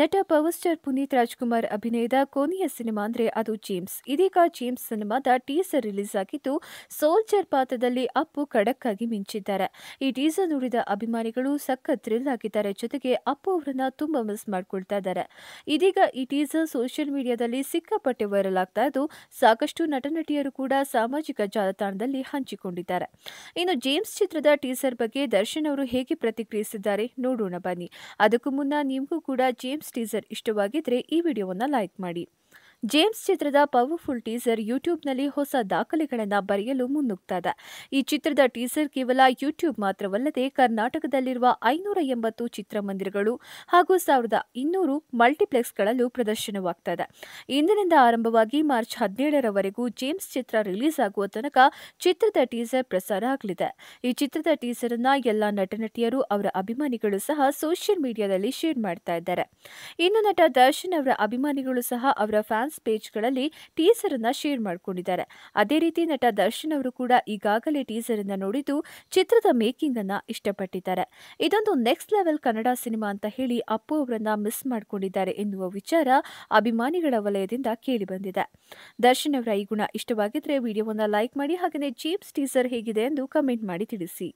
ನಟ power star Puneeth Rajkumar ಅಭಿನಯದ ಕೊನೆಯ ಸಿನಿಮಾ ಅಂದರೆ ಅದು ಜೇಮ್ಸ್ ಇದೀಗ ಜೇಮ್ಸ್ ಸಿನಿಮಾದ ಟೀಸರ್ ರಿಲೀಸ್ ಆಗಿದ್ದು ಸೋಲ್ಜರ್ ಪಾತ್ರದಲ್ಲಿ ಅಪ್ಪು ಖಡಕ್ಕಾಗಿ ಮಿಂಚಿದ್ದಾರೆ ಈ ಟೀಸರ್ ನೋಡಿದ ಅಭಿಮಾನಿಗಳು ಸಖತ್ ಥ್ರಿಲ್ ಆಗಿದ್ದಾರೆ ಜೊತೆಗೆ ಅಪ್ಪು ಅವರನ್ನ ತುಂಬಾ ಮಿಸ್ ಮಾಡ್ಕೊಳ್ತಾ ಇದ್ದಾರೆ ಇದೀಗ ಈ ಟೀಸರ್ ಸೋಷಿಯಲ್ ಮೀಡಿಯಾದಲ್ಲಿ ಸಿಕ್ಕಾಪಟ್ಟೆ ವೈರಲ್ ಆಗ್ತಾ ಇದ್ದು ಸಾಕಷ್ಟು ನಟ ನಟಿಯರು ಕೂಡ ಸಾಮಾಜಿಕ ಜಾಲತಾಣದಲ್ಲಿ ಹಂಚಿಕೊಂಡಿದ್ದಾರೆ ಇನ್ನು ಜೇಮ್ಸ್ ಚಿತ್ರದ ಟೀಸರ್ ಬಗ್ಗೆ ದರ್ಶನ್ ಅವರು ಹೇಗೆ ಪ್ರತಿಕ್ರಿಯಿಸಿದ್ದಾರೆ ನೋಡೋಣ ಬನ್ನಿ ಅದಕ್ಕೂ ಮುನ್ನ ನಿಮಗೂ ಕೂಡ ಜೇಮ್ಸ್ ಟಿಪ್ಸ್ ಟೀಸರ್ ಇಷ್ಟವಾಗಿದ್ದರೆ ಈ ವಿಡಿಯೋವನ್ನು ಲೈಕ್ ಮಾಡಿ ಜೇಮ್ಸ್ ಚಿತ್ರದ ಪವರ್ಫುಲ್ ಟೀಸರ್ ಯೂಟ್ಯೂಬ್ನಲ್ಲಿ ಹೊಸ ದಾಖಲೆಗಳನ್ನು ಬರೆಯಲು ಮುನ್ನುಗ್ತದೆ ಈ ಚಿತ್ರದ ಟೀಸರ್ ಕೇವಲ ಯೂಟ್ಯೂಬ್ ಮಾತ್ರವಲ್ಲದೆ ಕರ್ನಾಟಕದಲ್ಲಿರುವ ಐನೂರ ಎಂಬತ್ತು ಚಿತ್ರಮಂದಿರಗಳು ಹಾಗೂ ಸಾವಿರದ ಇನ್ನೂರು ಮಲ್ಟಿಪ್ಲೆಕ್ಸ್ಗಳಲ್ಲೂ ಪ್ರದರ್ಶನವಾಗ್ತದೆ ಇಂದಿನಿಂದ ಆರಂಭವಾಗಿ ಮಾರ್ಚ್ ಹದಿನೇಳರವರೆಗೂ ಜೇಮ್ಸ್ ಚಿತ್ರ ರಿಲೀಸ್ ಆಗುವ ತನಕ ಚಿತ್ರದ ಟೀಸರ್ ಪ್ರಸಾರ ಆಗಲಿದೆ ಈ ಚಿತ್ರದ ಟೀಸರ್ ಅನ್ನ ನಟ ನಟನಟಿಯರು ಅವರ ಅಭಿಮಾನಿಗಳು ಸಹ ಸೋಷಿಯಲ್ ಮೀಡಿಯಾದಲ್ಲಿ ಶೇರ್ ಮಾಡ್ತಾ ಇದ್ದಾರೆ ಇನ್ನು ನಟ ದರ್ಶನ್ ಅವರ ಅಭಿಮಾನಿಗಳು ಸಹ ಅವರ ಫ್ಯಾನ್ಸ್ ಫ್ಯಾನ್ಸ್ ಪೇಜ್ಗಳಲ್ಲಿ ಟೀಸರ್ ಶೇರ್ ಮಾಡಿಕೊಂಡಿದ್ದಾರೆ ಅದೇ ರೀತಿ ನಟ ದರ್ಶನ್ ಅವರು ಕೂಡ ಈಗಾಗಲೇ ಟೀಸರ್ ಅನ್ನ ನೋಡಿದ್ದು ಚಿತ್ರದ ಮೇಕಿಂಗ್ ಅನ್ನ ಇಷ್ಟಪಟ್ಟಿದ್ದಾರೆ ಇದೊಂದು ನೆಕ್ಸ್ಟ್ ಲೆವೆಲ್ ಕನ್ನಡ ಸಿನಿಮಾ ಅಂತ ಹೇಳಿ ಅಪ್ಪು ಅವರನ್ನ ಮಿಸ್ ಮಾಡಿಕೊಂಡಿದ್ದಾರೆ ಎನ್ನುವ ವಿಚಾರ ಅಭಿಮಾನಿಗಳ ವಲಯದಿಂದ ಕೇಳಿ ಬಂದಿದೆ ದರ್ಶನ್ ಅವರ ಈ ಗುಣ ಇಷ್ಟವಾಗಿದ್ರೆ ವಿಡಿಯೋವನ್ನ ಲೈಕ್ ಮಾಡಿ ಹಾಗೆಯೇ ಜೀಪ್ಸ್ ಟೀಸರ್ ಹೇಗಿದೆ ಎಂದು ಕಮೆಂಟ್ ಮಾಡಿ ತಿಳಿಸಿ